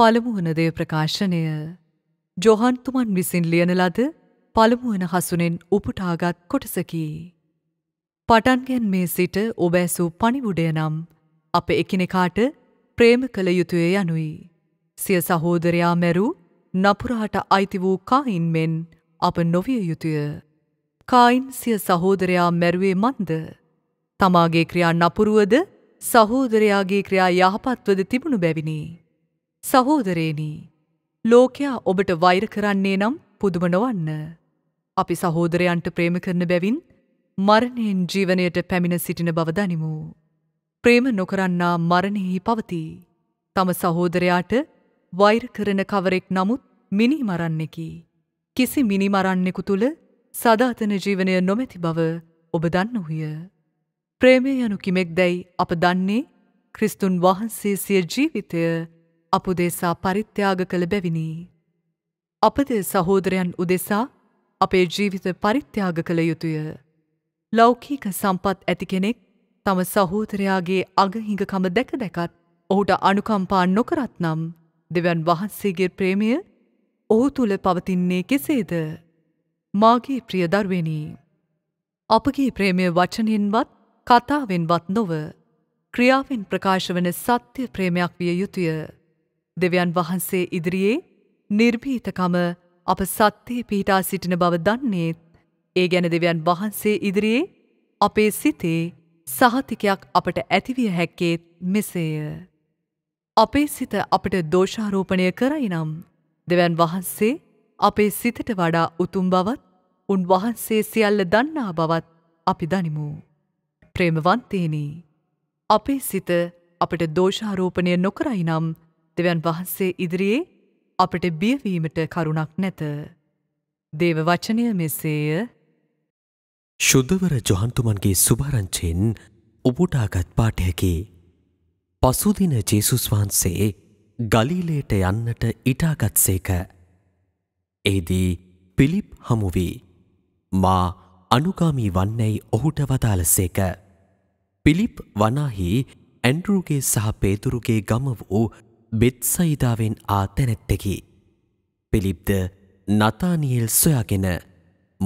පළමුවන දෙය ප්‍රකාශනය ජොහන්තුමන් විසින් ලියන ලද පළමුවන හසුනෙන් උපුටාගත් කොටසකි. පටන්ගෙන් මේ සිට ඔබ ඇසූ පණිවුඩය නම් අප එකිනෙකාට ප්‍රේම කළ යුතුය යනුයි. සිය සහෝදරයා මැරු නපුරාට අයිති වූ කායින් මෙන් අප නොවිය යුතුය. කායින් සිය සහෝදරයා මැරුවේ මන්ද. තමාගේ ක්‍රියා නපුරුවද සහෝදරයාගේ ක්‍රියා යහපත්වද තිබුණු බැවිනිි. සහෝදරේනි ලෝකයා ඔබට වෛර කරන්නේ නම් පුදුම නොවන්න. අපි සහෝදරයන්ට ප්‍රේම කරන බැවින් මරණයෙන් ජීවනයට පැමිණ සිටින බව දනිමු. ප්‍රේම නොකරන්නා මරණෙහි පවති. තම සහෝදරයාට වෛර කරන කවරෙක් නමුත් මිනි මරන්නෙකි. කිසි මිනි මරන්නෙකු තුළ සදාතන ජීවනය නොමැති බව ඔබ දන්නුහුය. ප්‍රේමය යනු කිමෙක් දැයි අප දන්නේ ක්‍රිස්තුන් වහන්සේ සිය ජීවිතය අප උදෙසා පරිත්‍යාග කළ බැවිනි. අපද සහෝදරයන් උදෙසා අපේ ජීවිත පරිත්‍යාග කළ යුතුය. ලෞකීක සම්පත් ඇති කෙනෙක් තම සහෝතරයාගේ අගහිඟකම දැක දැකත් ඔහුට අනුකම්පා නොකරත් නම් දෙවන් වහන්සේගේ ප්‍රේමය ඔහු තුළ පවතින්නේ කෙසේද. මාගේ ප්‍රියදර්වෙනී. අපගේ ප්‍රේමය වචනයෙන්වත් කතාවෙන්වත් නොව ක්‍රියාවෙන් ප්‍රකාශ වන සත්‍ය ප්‍රේමයක් විය යුතුය. දෙවියන් වහන්සේ ඉදිරියේ නිර්භීතකම අප සත්‍යයේ පිහිටා සිටින බව දන්නේත් ඒ ගැන දෙවියන් වහන්සේ ඉදිරියේ අපේ සිතේ සහතිකයක් අපට ඇතිවිය හැක්කේත් මෙසේය. අපේ සිත අපට දෝෂාරෝපණය කරයි නම් දෙවැන් වහන්සේ අපේ සිතට වඩා උතුම් බවත් උන් වහන්සේ සියල්ල දන්නා බවත් අපි දනිමු. ප්‍රේමවන්තේනී අපේ සිත අපට දෝෂාරෝපණය නොකරයි නම් දෙවන් වහන්සේ ඉදිරියේ අපට බියවීමට කරුණක් නැත. දේව වචනය මෙසේය ශුද්ධවර ජොහන්තුමන්ගේ සුභාරංචෙන් උපුටාගත් පාටයකි. පසුදින ජේසුස් වහන්සේ ගලීලයට යන්නට ඉටාගත්සේක. ඒදී පිලිප් හමුුවී මා අනුගාමී වන්නැයි ඔහුට වදාලසේක. පිලිප් වනාහි ඇන්ඩරුගේ සහ පේතුරුගේ ගම වූ බෙත්සයිදාවෙන් ආ තැනැත්තකි. පිලිප්ද නතානියෙල් සොයාගෙන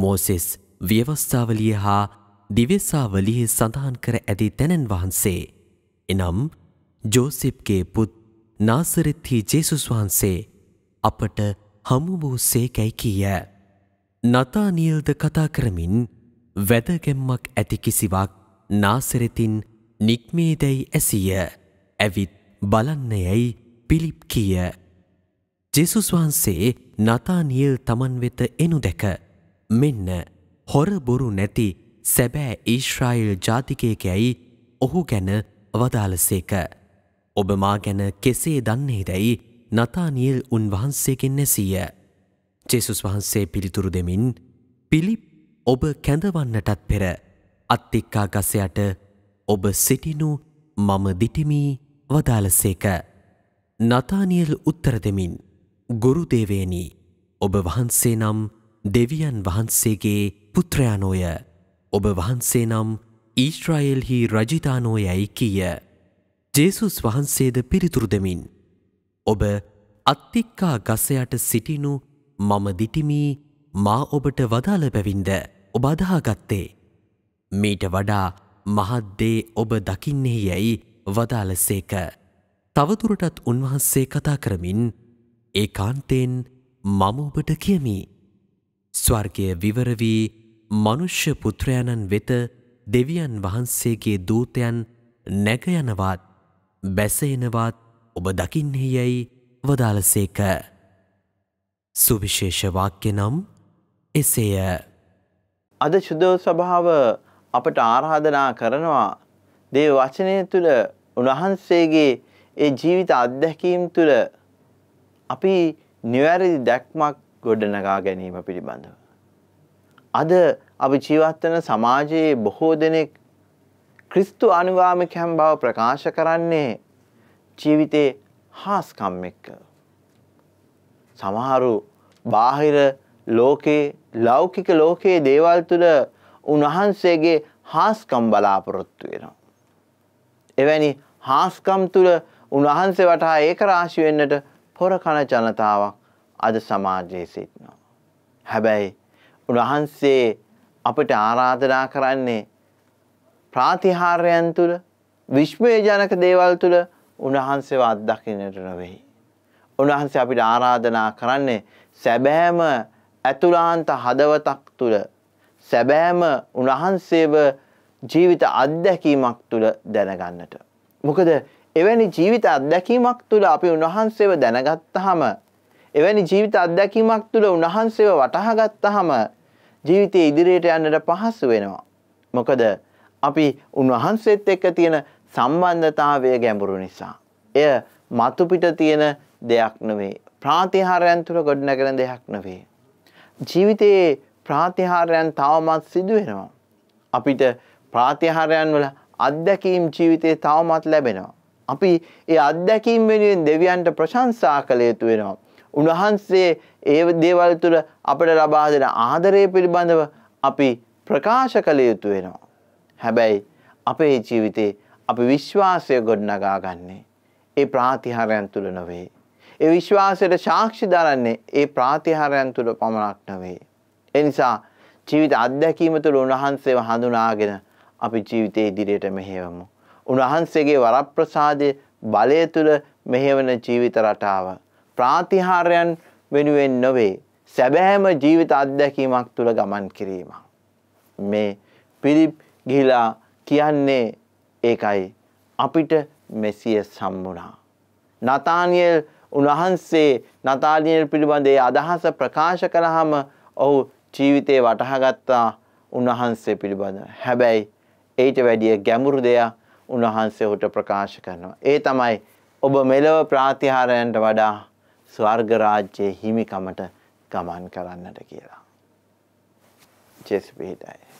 මෝසෙස් ව්‍යවස්ථාවලිය හා දිවෙසාවලිය සඳහන් කර ඇති තැනන් වහන්සේ. එනම් ජෝසිප්ගේ පුත් නාසරෙත්හි ජේසුස් වහන්සේ අපට හමුවූ සේකැයි කීය. නතානියල්ද කතා කරමින් වැදගැම්මක් ඇති කිසිවක් නාසරෙතින් නික්මේදැයි ඇසිය ඇවිත් බලන්නයැයි පිලිප් කිය. ජෙසුස් වහන්සේ නතානියල් තමන් වෙත එනු දැක මෙන්න හොර බොරු නැති සැබෑ ඊශ්‍රායිල් ජාතිකයකැයි ඔහු ගැන වදාලසේක. ඔබ මා ගැන කෙසේ දන්නේ දැයි නතානියල් උන්වහන්සේකෙන් නැසීය. ජෙසුස් වහන්සේ පිළිතුරු දෙමින් පිලිප් ඔබ කැඳවන්නටත් පෙර අත්තික්කා ගසයට ඔබ සිටිනු මම දිටිමී වදාලසේක. නතානියල් උත්තර දෙමින් ගුරුදේවේනි ඔබ වහන්සේ නම් දෙවියන් වහන්සේගේ පුත්‍රයානෝය ඔබ වහන්සේ නම් ඊශ්‍රායෙල්හි රජිතානෝයැයි කීය ජේසුස් වහන්සේද පිරිතුරු දෙමින් ඔබ අත්තික්කා ගසයට සිටිනු මම දිටිමී මා ඔබට වදාළ පැවින්ද ඔබ අදහාගත්තේ මීට වඩා මහත්දේ ඔබ දකින්නේ යැයි වදාලසේක. තවදුරටත් උන්වහන්සේ කතා කරමින් ඒ කාන්තයෙන් මම ඔබට කියමි. ස්වර්ගය විවරවී මනුෂ්‍ය පුත්‍රයණන් වෙත දෙවියන් වහන්සේගේ දූතයන් නැගයනවත් බැසයනවත් ඔබ දකින්නේ යැයි වදාලසේක. සුවිශේෂවාක්‍ය නම් එසේය. අද ශුද්ධ සභාව අපට ආරාධනා කරනවා දේ වචනය තුළ උන්වහන්සේගේ ඒ ජීවිත අත්දැකීම් තුළ අපි නිවැරදි දැක්මක් ගොඩනගා ගැනීම පිළිබඳව. අද අපි ජීවත්වන සමාජයේ බොහෝ දෙනෙක් ක්‍රිස්තු අනුගාමිකයන් බව ප්‍රකාශ කරන්නේ ජීවිතේ හාස්කම් එක්ක. සමහරු බාහිර ලෝකේ ලෞකික ලෝකයේ දේවල් තුළ උන්වහන්සේගේ හාස්කම් බලාපොරොත්තු වෙනවා. එවැනි හාස්කම් තුළ උන්වහන්සේ වටහා ඒක රාශි වෙන්නට පොර කන ජනතාවක් අද සමාජයේ සිටිනවා. හැබැයි උන්වහන්සේ අපට ආරාධනා කරන්නේ ප්‍රාතිහාර්යයන් තුළ විශ්මයජනක දේවල් තුළ උන්වහන්සේව අත්දකින්නට නොවෙයි. උන්වහන්සේ අපිට ආරාධනා කරන්නේ සැබෑම ඇතුලාන්ත හදවතක් තුළ සැබෑම උන්වහන්සේව ජීවිත අත්දැකීමක් තුළ දැනගන්නට. මොකද එවැනි ජීවිත අත්දැකීමක් තුළ අපි උන්වහන්සේව දැනගත්තහම එවැනි ජීවිත අත්දැකීමක් තුළ උන්වහන්සේව වටහාගත්තහම ජීවිතයේ ඉදිරියට යන්නට පහසු වෙනවා. මොකද අපි උන්වහන්සේත් එක්ක තියෙන සම්බන්ධතාවය ගැඹුරු නිසා. එය මතුපිට තියෙන දෙයක් නෙවේ. ප්‍රාතිහාරයන් තුළ ගොඩනැගෙන දෙයක් නෙවේ. ජීවිතයේ ප්‍රාතිහාරයන් තවමත් සිදුවෙනවා. අපිට ප්‍රාතිහාරයන් වල අත්දැකීම් ජීවිතයේ තවමත් ලැබෙනවා. අපි ඒ අත්දැකීම් වෙනුවෙන් දෙවියන්ට ප්‍රශංසා කළ යුතු වෙනවා. උන්වහන්සේ ඒ දේවල් තුළ අපට ලබා දෙන ආදරය පිළිබඳව අපි ප්‍රකාශ කළ යුතු වෙනවා. හැබැයි අපේ ජීවිතේ අපි විශ්වාසය ගොඩනගා ගන්නේ ඒ ප්‍රාතිහාරයන් තුළ නොවේ. ඒ විශ්වාසයට සාක්ෂි දරන්නේ ඒ ප්‍රාතිහාරයන් තුළ පමණක් නොවේ. එනිසා ජීවිත අත්දැකීම තුළ උන්වහන්සේව හඳුනාගෙන අපි ජීවිතේ ඉදිරියට මෙහෙවමු. උන්වහන්සේගේ වරප්‍රසාදය බලය තුල මෙහෙවන ජීවිත රටාව ප්‍රාතිහාර්යයන් වෙනුවෙන් නොවේ සැබෑම ජීවිත අත්දැකීමක් තුල ගමන් කිරීම. මේ පිරිප් ගිහිලා කියන්නේ ඒකයි අපිට මෙසිය සම්මුණා. නතානියල් උන්වහන්සේ නතාලියල් පිළිබඳේ අදහස ප්‍රකාශ කළහම ඔහු ජීවිතේ වටහාගත්තා උන්වහන්සේ පිළිබඳ. හැබැයි ඊට වැඩිය ගැඹුරු දෙයක් උන්වහන්සේ ඔහුට ප්‍රකාශ කරනවා. ඒ තමයි ඔබ මෙලව ප්‍රාතිහාරයන්ට වඩා ස්වර්ග රාජ්‍යයේ හිමිකමට ගමන් කරන්නට කියලා. ජෙස් පිටයි.